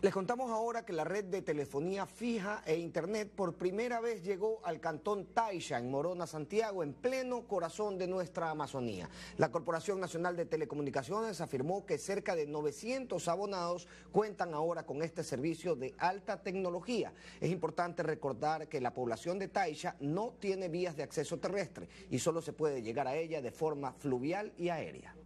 Les contamos ahora que la red de telefonía fija e internet por primera vez llegó al cantón Taisha en Morona, Santiago, en pleno corazón de nuestra Amazonía. La Corporación Nacional de Telecomunicaciones afirmó que cerca de 900 abonados cuentan ahora con este servicio de alta tecnología. Es importante recordar que la población de Taisha no tiene vías de acceso terrestre y solo se puede llegar a ella de forma fluvial y aérea.